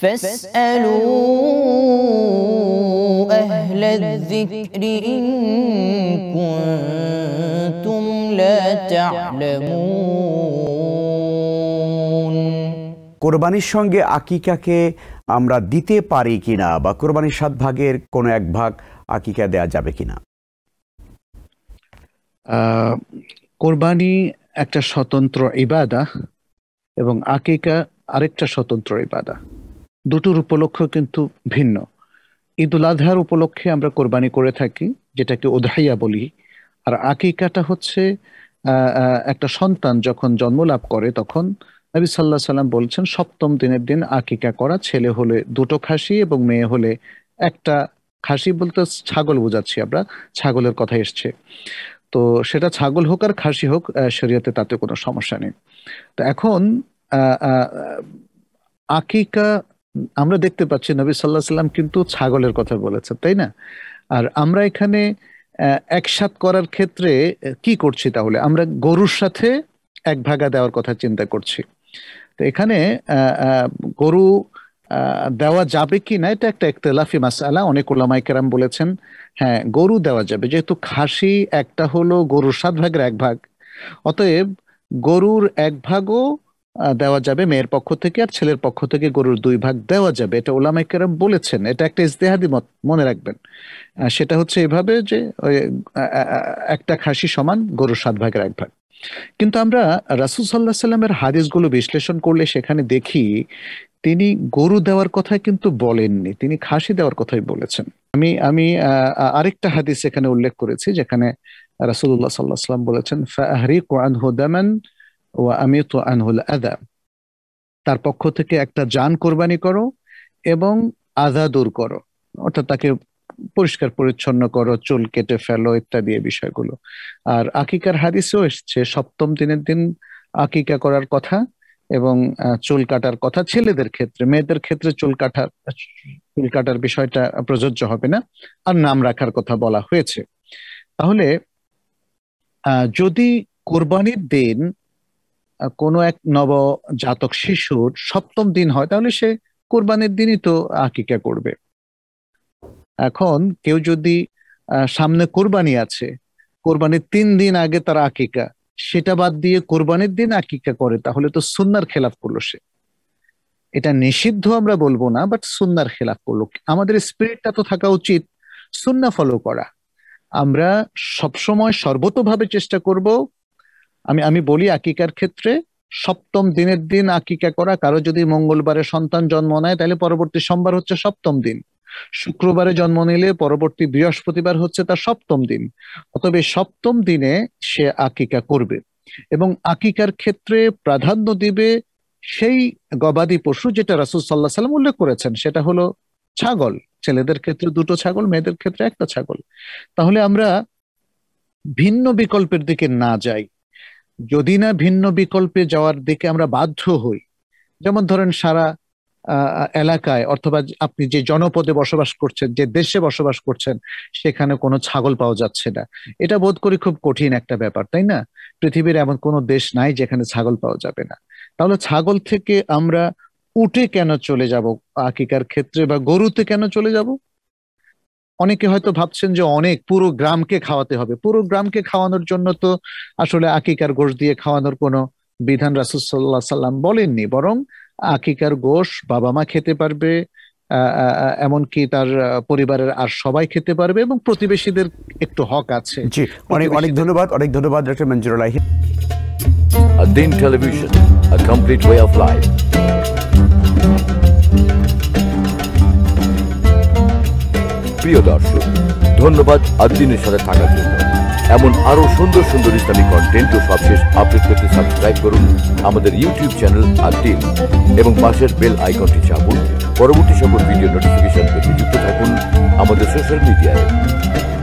فاسألوا أهل الذكر إن كنتم لا تعلمون কোরবানির সঙ্গে আকিকাকে আমরা দিতে পারি কিনা বা কোরবানির সাত ভাগের কোনো এক ভাগ আকিকা দেয়া যাবে কিনা কোরবানি একটা স্বতন্ত্র ইবাদা এবং আকিকা আরেকটা স্বতন্ত্র ইবাদা দুটোর উপলক্ষ কিন্তু ভিন্ন ঈদ উল আধার উপলক্ষে আমরা কোরবানি করে থাকি যেটাকে ওধাইয়া বলি আর আকিকাটা হচ্ছে একটা সন্তান যখন জন্ম লাভ করে তখন নবী সাল্লাহ সাল্লাম বলছেন সপ্তম দিনের দিন আকিকা করা ছেলে হলে দুটো খাসি এবং মেয়ে হলে একটা খাসি বলতে ছাগল বোঝাচ্ছি আমরা ছাগলের কথা এসছে তো সেটা ছাগল হোক আর খাসি হোক শরীয়তে তাতে কোনো সমস্যা নেই তো এখন আকিকা আমরা দেখতে পাচ্ছি নবী সাল্লাহ সাল্লাম কিন্তু ছাগলের কথা বলেছেন তাই না আর আমরা এখানে একসাথ করার ক্ষেত্রে কি করছি তাহলে আমরা গরুর সাথে এক ভাগা দেওয়ার কথা চিন্তা করছি তো এখানে গরু দেওয়া যাবে কি না এটা একটা একতলাফি মাসালা অনেক ওলামাই কেরাম বলেছেন হ্যাঁ গরু দেওয়া যাবে যেহেতু খাসি একটা হলো গরুর সাত ভাগের এক ভাগ অতএব গরুর এক ভাগও দেওয়া যাবে মেয়ের পক্ষ থেকে আর ছেলের পক্ষ থেকে গরুর দুই ভাগ দেওয়া যাবে এটা ওলামা বলেছেন এটা একটা ইজতেহাদি মত মনে রাখবেন সেটা হচ্ছে এভাবে যে একটা খাসি সমান গরুর সাত ভাগের এক ভাগ কিন্তু আমরা রাসুল সাল্লাহ সাল্লামের হাদিসগুলো বিশ্লেষণ করলে সেখানে দেখি তিনি গরু দেওয়ার কথা কিন্তু বলেননি তিনি খাসি দেওয়ার কথাই বলেছেন আমি আমি আরেকটা হাদিস এখানে উল্লেখ করেছি যেখানে রাসুল্লাহ সাল্লাহ সাল্লাম বলেছেন ফাহরি কোরআন হুদামান আমিত আনহুল আদা তার পক্ষ থেকে একটা যান কোরবানি করো এবং আধা দূর করো অর্থাৎ তাকে পরিষ্কার পরিচ্ছন্ন করো চুল কেটে ফেলো ইত্যাদি বিষয়গুলো আর আকিকার হাদিসও এসছে সপ্তম দিনের দিন আকিকা করার কথা এবং চুল কাটার কথা ছেলেদের ক্ষেত্রে মেয়েদের ক্ষেত্রে চুল কাটা চুল কাটার বিষয়টা প্রযোজ্য হবে না আর নাম রাখার কথা বলা হয়েছে তাহলে যদি কোরবানির দিন কোনো এক নবজাতক শিশুর সপ্তম দিন হয় তাহলে সে কোরবানের দিনই তো আকিকা করবে এখন কেউ যদি সামনে কোরবানি আছে কোরবানির তিন দিন আগে তার আকিকা সেটা বাদ দিয়ে কোরবানির দিন আকিকা করে তাহলে তো সুন্নার খেলাফ করলো সে এটা নিষিদ্ধ আমরা বলবো না বাট সুন্নার খেলাফ করলো আমাদের স্পিরিটটা তো থাকা উচিত সুন্না ফলো করা আমরা সবসময় সর্বতভাবে চেষ্টা করব আমি আমি বলি আকিকার ক্ষেত্রে সপ্তম দিনের দিন আকিকা করা কারো যদি মঙ্গলবারে সন্তান জন্ম নেয় তাহলে পরবর্তী সোমবার হচ্ছে সপ্তম দিন শুক্রবারে জন্ম নিলে পরবর্তী বৃহস্পতিবার হচ্ছে তার সপ্তম দিন অতবে সপ্তম দিনে সে আকিকা করবে এবং আকিকার ক্ষেত্রে প্রাধান্য দিবে সেই গবাদি পশু যেটা রাসুল সাল্লাহ সাল্লাম উল্লেখ করেছেন সেটা হলো ছাগল ছেলেদের ক্ষেত্রে দুটো ছাগল মেয়েদের ক্ষেত্রে একটা ছাগল তাহলে আমরা ভিন্ন বিকল্পের দিকে না যাই যদি না ভিন্ন বিকল্পে যাওয়ার দিকে আমরা বাধ্য হই যেমন ধরেন সারা এলাকায় অথবা আপনি যে জনপদে বসবাস করছেন যে দেশে বসবাস করছেন সেখানে কোনো ছাগল পাওয়া যাচ্ছে না এটা বোধ করি খুব কঠিন একটা ব্যাপার তাই না পৃথিবীর এমন কোনো দেশ নাই যেখানে ছাগল পাওয়া যাবে না তাহলে ছাগল থেকে আমরা উটে কেন চলে যাব আকিকার ক্ষেত্রে বা গরুতে কেন চলে যাব অনেকে হয়তো ভাবছেন যে অনেক পুরো গ্রামকে খাওয়াতে হবে পুরো গ্রামকে খাওয়ানোর জন্য তো আসলে আকিকার গোশ দিয়ে খাওয়ানোর কোনো বিধান রাসুসাল্লাহ সাল্লাম বলেননি বরং আকিকার গোশ বাবা মা খেতে পারবে এমনকি তার পরিবারের আর সবাই খেতে পারবে এবং প্রতিবেশীদের একটু হক আছে জি অনেক অনেক ধন্যবাদ অনেক ধন্যবাদ doctor Manjurul Deen television a complete way of life প্রিয় দর্শক ধন্যবাদ আদিনের সাথে থাকার জন্য এমন আরও সুন্দর সুন্দর ইসলামী কন্টেন্ট ও সবশেষ আপডেট করতে সাবস্ক্রাইব করুন আমাদের ইউটিউব চ্যানেল আদিন এবং পাশের বেল আইকনটি চাপুন পরবর্তী সকল ভিডিও নোটিফিকেশন পেতে যুক্ত থাকুন আমাদের সোশ্যাল মিডিয়ায়